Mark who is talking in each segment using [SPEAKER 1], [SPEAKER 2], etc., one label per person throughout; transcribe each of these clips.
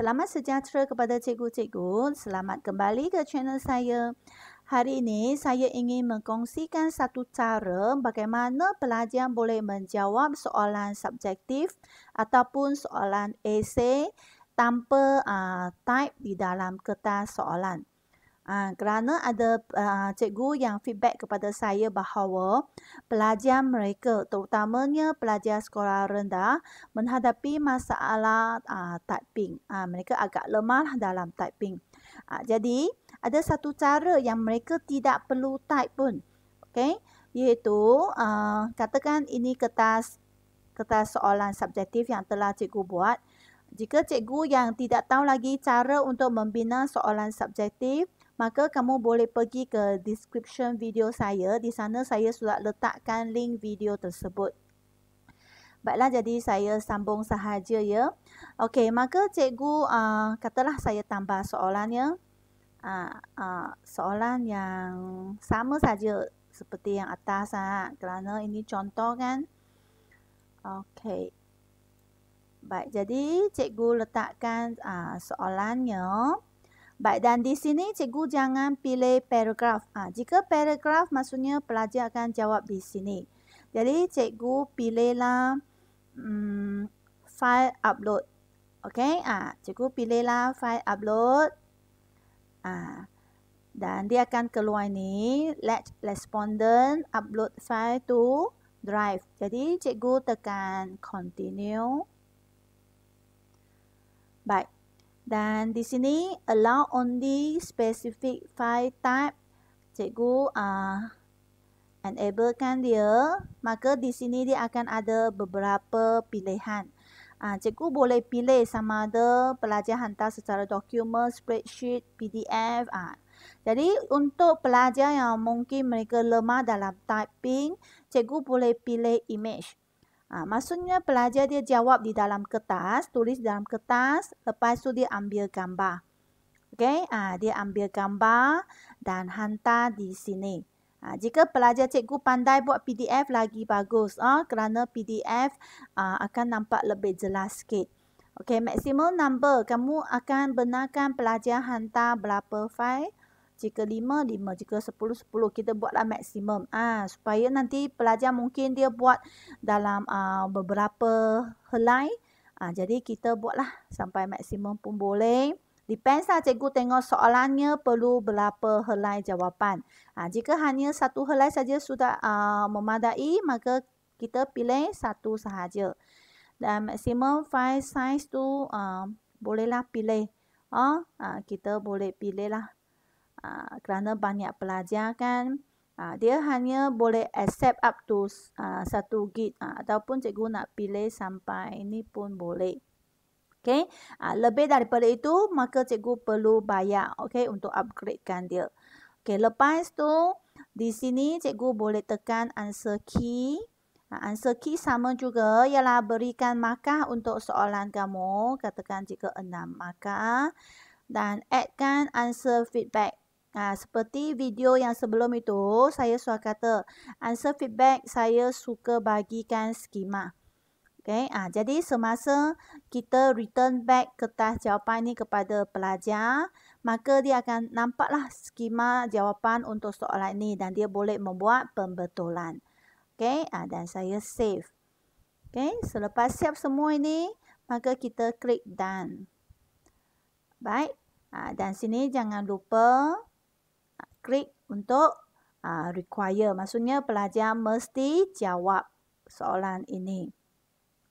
[SPEAKER 1] Selamat sejahtera kepada cikgu-cikgu. Selamat kembali ke channel saya. Hari ini saya ingin mengkongsikan satu cara bagaimana pelajar boleh menjawab soalan subjektif ataupun soalan esei tanpa uh, type di dalam kertas soalan. Ha, kerana ada uh, cikgu yang feedback kepada saya bahawa pelajar mereka, terutamanya pelajar sekolah rendah, menghadapi masalah uh, ah, typing. Uh, mereka agak lemah lah dalam typing. Uh, jadi, ada satu cara yang mereka tidak perlu type pun. Okay? Iaitu, uh, katakan ini kertas, kertas soalan subjektif yang telah cikgu buat. Jika cikgu yang tidak tahu lagi cara untuk membina soalan subjektif, maka kamu boleh pergi ke description video saya. Di sana saya sudah letakkan link video tersebut. Baiklah, jadi saya sambung sahaja ya. Okey, maka cikgu uh, katalah saya tambah soalannya. Uh, uh, soalan yang sama saja seperti yang atas ha, kerana ini contoh kan. Okey. Baik, jadi cikgu letakkan uh, soalannya. Okey. Baik, dan di sini cikgu jangan pilih paragraph. Ah, ha, jika paragraph maksudnya pelajar akan jawab di sini. Jadi cikgu pilihlah um, file upload. Okey, ah ha, cikgu pilihlah file upload. Ah ha, dan dia akan keluar ni let respondent upload file to drive. Jadi cikgu tekan continue. Baik, dan di sini allow only specific file type. Cikgu uh, enablekan dia. Maka di sini dia akan ada beberapa pilihan. Uh, cikgu boleh pilih sama ada pelajar hantar secara dokumen, spreadsheet, PDF. Uh. Ah. Jadi untuk pelajar yang mungkin mereka lemah dalam typing, cikgu boleh pilih image. Ha, maksudnya pelajar dia jawab di dalam kertas, tulis dalam kertas, lepas tu dia ambil gambar. Okey, ha, dia ambil gambar dan hantar di sini. Ha, jika pelajar cikgu pandai buat PDF lagi bagus ha, kerana PDF ha, akan nampak lebih jelas sikit. Okey, maksimum number kamu akan benarkan pelajar hantar berapa file? jika 5, 5. Jika 10, 10. Kita buatlah maksimum. ha, supaya nanti pelajar mungkin dia buat dalam uh, beberapa helai. ha, jadi kita buatlah sampai maksimum pun boleh. Depends lah cikgu tengok soalannya perlu berapa helai jawapan. Ha, jika hanya satu helai saja sudah uh, memadai, maka kita pilih satu sahaja. Dan maksimum five size tu uh, bolehlah pilih. Uh, uh, kita boleh pilih lah uh, kerana banyak pelajar kan ah, dia hanya boleh accept up to ah, satu git uh, ataupun cikgu nak pilih sampai ini pun boleh okay lebih daripada itu maka cikgu perlu bayar okay untuk upgradekan dia okay lepas tu di sini cikgu boleh tekan answer key Answer key sama juga ialah berikan markah untuk soalan kamu. Katakan jika enam markah. Dan addkan answer feedback. Ha, seperti video yang sebelum itu, saya suka kata answer feedback saya suka bagikan skema. Okay, ah jadi semasa kita return back kertas jawapan ini kepada pelajar, maka dia akan nampaklah skema jawapan untuk soalan ini dan dia boleh membuat pembetulan. Okay, ah dan saya save. Okay, selepas siap semua ini, maka kita klik done. Baik, Ah dan sini jangan lupa klik untuk uh, require. Maksudnya pelajar mesti jawab soalan ini.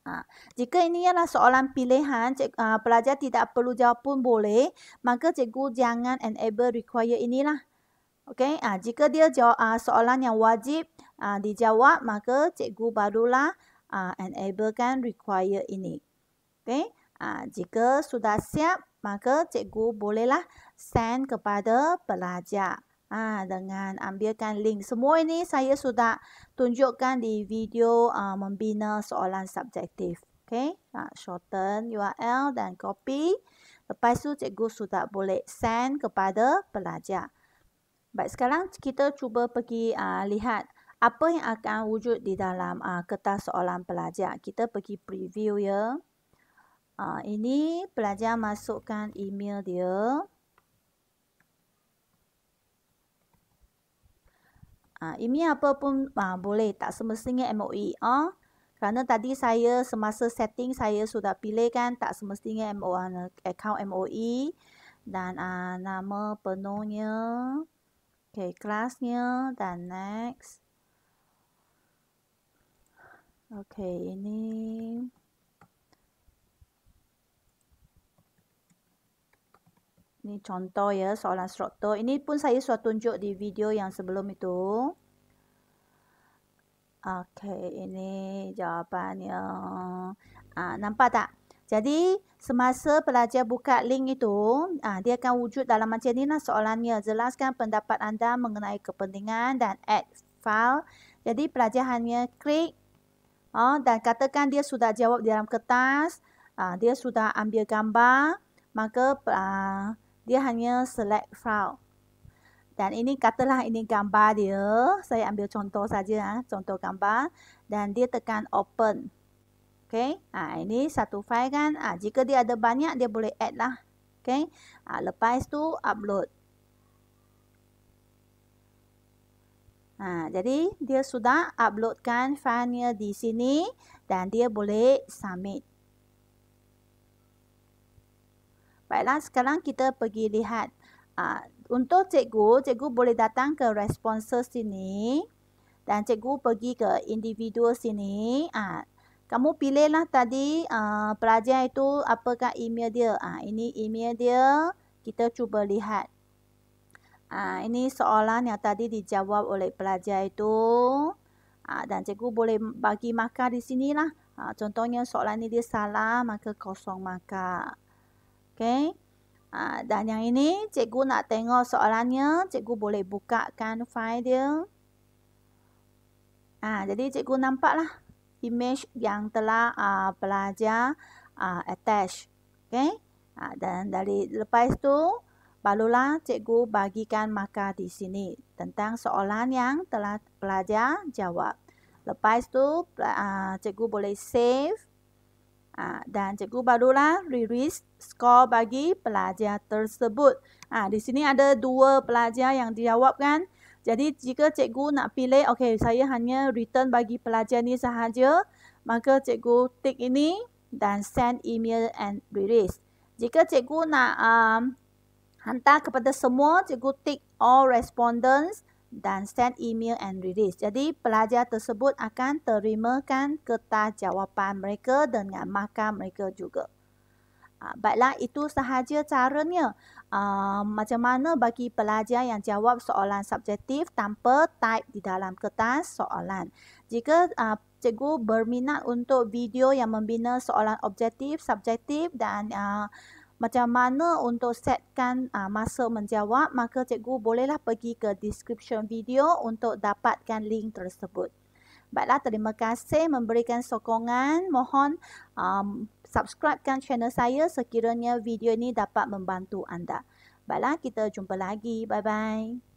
[SPEAKER 1] Uh, jika ini adalah soalan pilihan, cik, uh, pelajar tidak perlu jawab pun boleh, maka cikgu jangan enable require inilah. Okay? Uh, jika dia jawab uh, soalan yang wajib uh, dijawab, maka cikgu barulah uh, enablekan require ini. Okay? Uh, jika sudah siap, maka cikgu bolehlah send kepada pelajar. Ah ha, dengan ambilkan link. Semua ini saya sudah tunjukkan di video uh, membina soalan subjektif. Okay, ha, ah, shorten URL dan copy. Lepas tu cikgu sudah boleh send kepada pelajar. Baik, sekarang kita cuba pergi uh, lihat apa yang akan wujud di dalam uh, kertas soalan pelajar. Kita pergi preview ya. Uh, ini pelajar masukkan email dia. Ha, ini apa pun ha, boleh, tak semestinya MOE. Ha? Kerana tadi saya semasa setting saya sudah pilih kan tak semestinya MOE, ha, account MOE. Dan ha, nama penuhnya, okay, kelasnya dan next. Okay, ini ni contoh ya soalan struktur. Ini pun saya sudah tunjuk di video yang sebelum itu. Okey, ini jawapannya. Ah, nampak tak? Jadi, semasa pelajar buka link itu, ah, dia akan wujud dalam macam ni lah soalannya. Jelaskan pendapat anda mengenai kepentingan dan add file. Jadi, pelajar hanya klik oh, dan katakan dia sudah jawab di dalam kertas. Ah, dia sudah ambil gambar. Maka, ah, dia hanya select file. Dan ini katalah ini gambar dia. Saya ambil contoh saja. Ha. Contoh gambar. Dan dia tekan open. Okay. Ha, ini satu file kan. Ha, jika dia ada banyak, dia boleh add lah. Okay. Ha, lepas tu upload. Ha, jadi dia sudah uploadkan filenya di sini. Dan dia boleh submit. Baiklah, sekarang kita pergi lihat. Uh, untuk cikgu, cikgu boleh datang ke responses sini. Dan cikgu pergi ke individu sini. Uh, kamu pilihlah tadi uh, pelajar itu apakah email dia. Uh, ini email dia. Kita cuba lihat. Uh, ini soalan yang tadi dijawab oleh pelajar itu. Uh, dan cikgu boleh bagi markah di sinilah. Uh, contohnya soalan ini dia salah, maka kosong markah. Okey. Ha, ah, dan yang ini cikgu nak tengok soalannya, cikgu boleh bukakan file dia. Ha, jadi cikgu nampaklah image yang telah uh, pelajar uh, attach. Okey. Ha, dan dari lepas tu barulah cikgu bagikan maka di sini tentang soalan yang telah pelajar jawab. Lepas tu cikgu boleh save Ha, dan cikgu barulah release score bagi pelajar tersebut. Ha, di sini ada dua pelajar yang dijawab kan. Jadi jika cikgu nak pilih, okay, saya hanya return bagi pelajar ni sahaja. Maka cikgu tick ini dan send email and release. Jika cikgu nak um, hantar kepada semua, cikgu tick all respondents dan send email and release. Jadi pelajar tersebut akan terima kan kertas jawapan mereka dengan markah mereka juga. Ah, baiklah, itu sahaja caranya. Uh, macam mana bagi pelajar yang jawab soalan subjektif tanpa type di dalam kertas soalan. Jika uh, cikgu berminat untuk video yang membina soalan objektif, subjektif dan uh, macam mana untuk setkan uh, masa menjawab, maka cikgu bolehlah pergi ke description video untuk dapatkan link tersebut. Baiklah, terima kasih memberikan sokongan. Mohon um, subscribekan channel saya sekiranya video ini dapat membantu anda. Baiklah, kita jumpa lagi. Bye-bye.